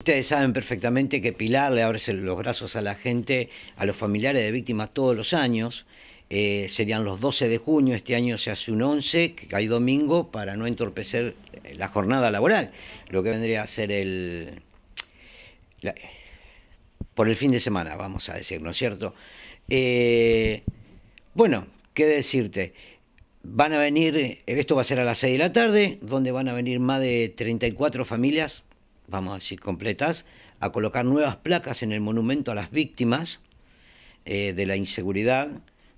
Ustedes saben perfectamente que Pilar le abre los brazos a la gente, a los familiares de víctimas todos los años. Eh, serían los 12 de junio, este año se hace un 11, que hay domingo, para no entorpecer eh, la jornada laboral, lo que vendría a ser el... por el fin de semana, vamos a decir, ¿no es cierto? Eh, bueno, ¿qué decirte? Van a venir, esto va a ser a las 6 de la tarde, donde van a venir más de 34 familias vamos a decir, completas, a colocar nuevas placas en el monumento a las víctimas eh, de la inseguridad,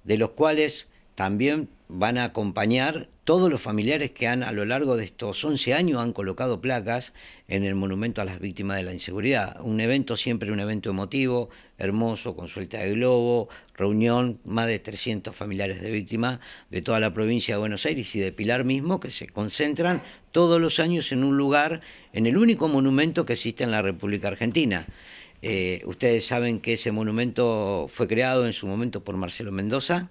de los cuales también van a acompañar todos los familiares que han a lo largo de estos 11 años han colocado placas en el monumento a las víctimas de la inseguridad. Un evento siempre un evento emotivo, hermoso, con suelta de globo, reunión, más de 300 familiares de víctimas de toda la provincia de Buenos Aires y de Pilar mismo, que se concentran todos los años en un lugar, en el único monumento que existe en la República Argentina. Eh, ustedes saben que ese monumento fue creado en su momento por Marcelo Mendoza,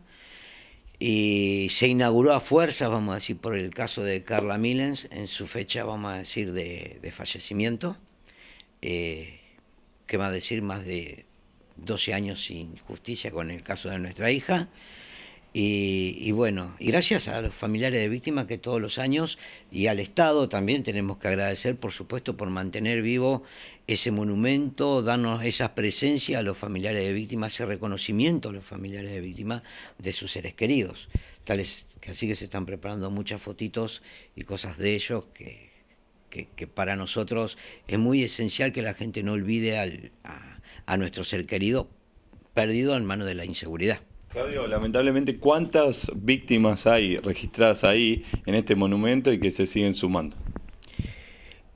y se inauguró a fuerza, vamos a decir, por el caso de Carla Milens, en su fecha, vamos a decir, de, fallecimiento, eh, que va a decir más de 12 años sin justicia con el caso de nuestra hija, y, bueno, y gracias a los familiares de víctimas que todos los años y al Estado también tenemos que agradecer, por supuesto, por mantener vivo ese monumento, darnos esa presencia a los familiares de víctimas, ese reconocimiento a los familiares de víctimas de sus seres queridos. Tales que así que se están preparando muchas fotitos y cosas de ellos que, para nosotros es muy esencial que la gente no olvide a, a nuestro ser querido perdido en manos de la inseguridad. Claudio, lamentablemente, ¿cuántas víctimas hay registradas ahí en este monumento y que se siguen sumando?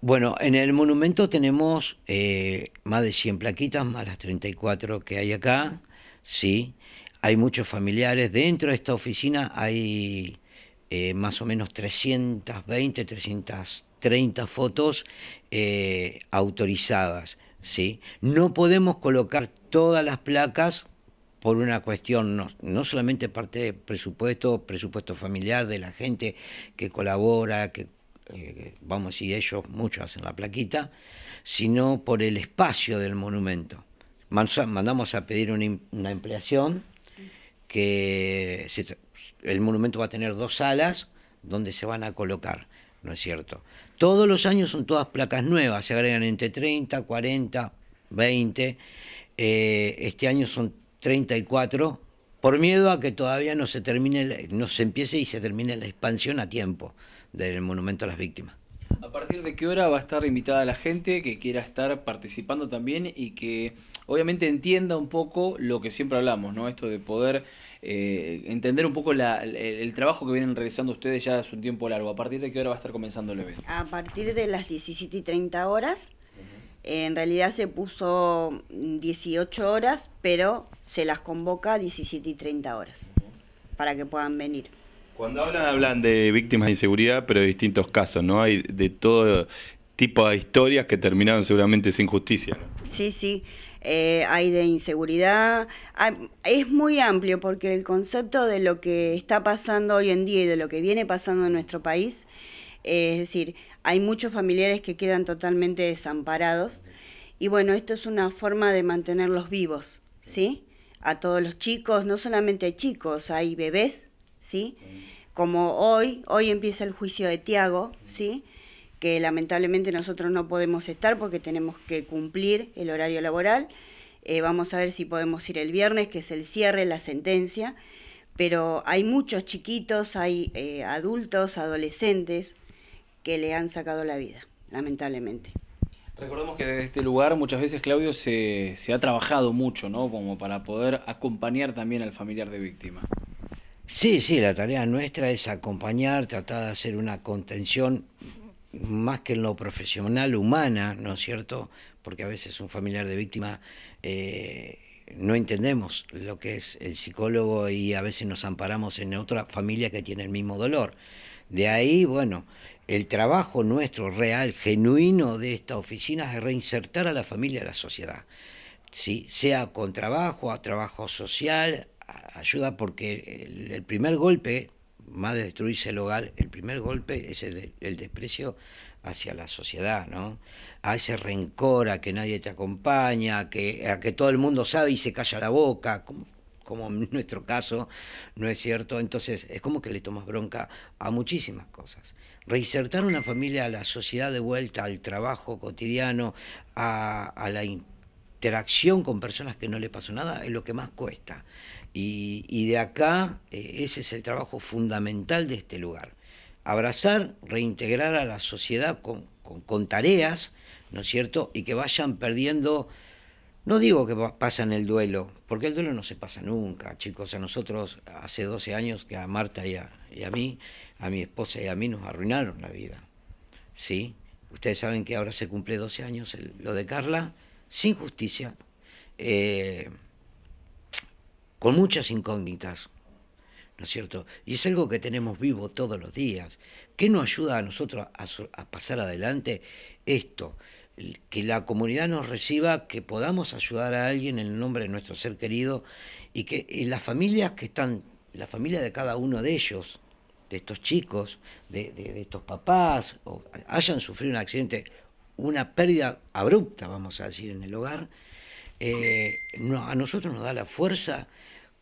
Bueno, en el monumento tenemos eh, más de 100 plaquitas, más las 34 que hay acá, sí. Hay muchos familiares. Dentro de esta oficina hay eh, más o menos 320, 330 fotos eh, autorizadas, sí. No podemos colocar todas las placas por una cuestión no, solamente parte de presupuesto, presupuesto familiar de la gente que colabora, que eh, vamos a decir ellos muchos hacen la plaquita, sino por el espacio del monumento. Mandamos a pedir una, empleación, ampliación que el monumento va a tener dos salas donde se van a colocar, ¿no es cierto? Todos los años son todas placas nuevas, se agregan entre 30, 40, 20. este año son 34, por miedo a que todavía no se termine, no se empiece y se termine la expansión a tiempo del monumento a las víctimas. ¿A partir de qué hora va a estar invitada la gente que quiera estar participando también y que obviamente entienda un poco lo que siempre hablamos, ¿no? Esto de poder eh, entender un poco el, trabajo que vienen realizando ustedes ya hace un tiempo largo. ¿A partir de qué hora va a estar comenzando el evento? A partir de las 17 y 30 horas en realidad se puso 18 mm, horas, pero se las convoca 17 y 30 horas para que puedan venir. Cuando hablan, hablan de víctimas de inseguridad, pero de distintos casos, ¿no? Hay de todo tipo de historias que terminaron seguramente sin justicia, Sí, sí. Eh, hay de inseguridad. Ah, es muy amplio porque el concepto de lo que está pasando hoy en día y de lo que viene pasando en nuestro país, es decir, hay muchos familiares que quedan totalmente desamparados y bueno, esto es una forma de mantenerlos vivos, ¿sí? A todos los chicos, no solamente chicos, hay bebés, ¿sí? Como hoy, hoy empieza el juicio de Tiago, ¿sí? que lamentablemente nosotros no podemos estar porque tenemos que cumplir el horario laboral. Eh, vamos a ver si podemos ir el viernes, que es el cierre, la sentencia. Pero hay muchos chiquitos, hay eh, adultos, adolescentes, que le han sacado la vida, lamentablemente. Recordemos que desde este lugar muchas veces, Claudio, se, ha trabajado mucho, ¿no? Como para poder acompañar también al familiar de víctima. Sí, sí, la tarea nuestra es acompañar, tratar de hacer una contención más que en lo profesional, humana, ¿no es cierto? Porque a veces un familiar de víctima eh, no entendemos lo que es el psicólogo y a veces nos amparamos en otra familia que tiene el mismo dolor. De ahí, bueno, el trabajo nuestro real, genuino de esta oficina es reinsertar a la familia a la sociedad. ¿sí? Sea con trabajo, a trabajo social, ayuda porque el, primer golpe, más de destruirse el hogar, el primer golpe es el, desprecio hacia la sociedad, ¿no? A ese rencor, a que nadie te acompaña, a que, a que todo el mundo sabe y se calla la boca. ¿Cómo? como en nuestro caso, ¿no es cierto? Entonces es como que le tomas bronca a muchísimas cosas. Reinsertar una familia a la sociedad de vuelta, al trabajo cotidiano, a, la interacción con personas que no le pasó nada, es lo que más cuesta. Y, de acá, eh, ese es el trabajo fundamental de este lugar. Abrazar, reintegrar a la sociedad con tareas, ¿no es cierto? Y que vayan perdiendo no digo que pasan el duelo, porque el duelo no se pasa nunca, chicos. A nosotros hace 12 años que a Marta y a, mí, a mi esposa y a mí nos arruinaron la vida. ¿Sí? Ustedes saben que ahora se cumple 12 años lo de Carla, sin justicia, eh, con muchas incógnitas, ¿no es cierto? Y es algo que tenemos vivo todos los días. ¿Qué nos ayuda a nosotros a, a pasar adelante esto? que la comunidad nos reciba, que podamos ayudar a alguien en el nombre de nuestro ser querido y que eh, las familias que están, la familia de cada uno de ellos, de estos chicos, de, estos papás, o hayan sufrido un accidente, una pérdida abrupta, vamos a decir, en el hogar, eh, a nosotros nos da la fuerza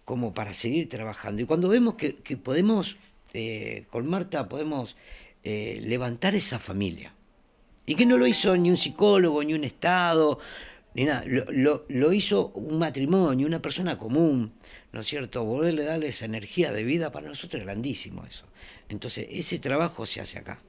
como para seguir trabajando. Y cuando vemos que, podemos, eh, con Marta, podemos levantar esa familia y que no lo hizo ni un psicólogo, ni un Estado, ni nada. Lo, hizo un matrimonio, una persona común, ¿no es cierto? Volverle darle esa energía de vida, para nosotros es grandísimo eso. Entonces, ese trabajo se hace acá.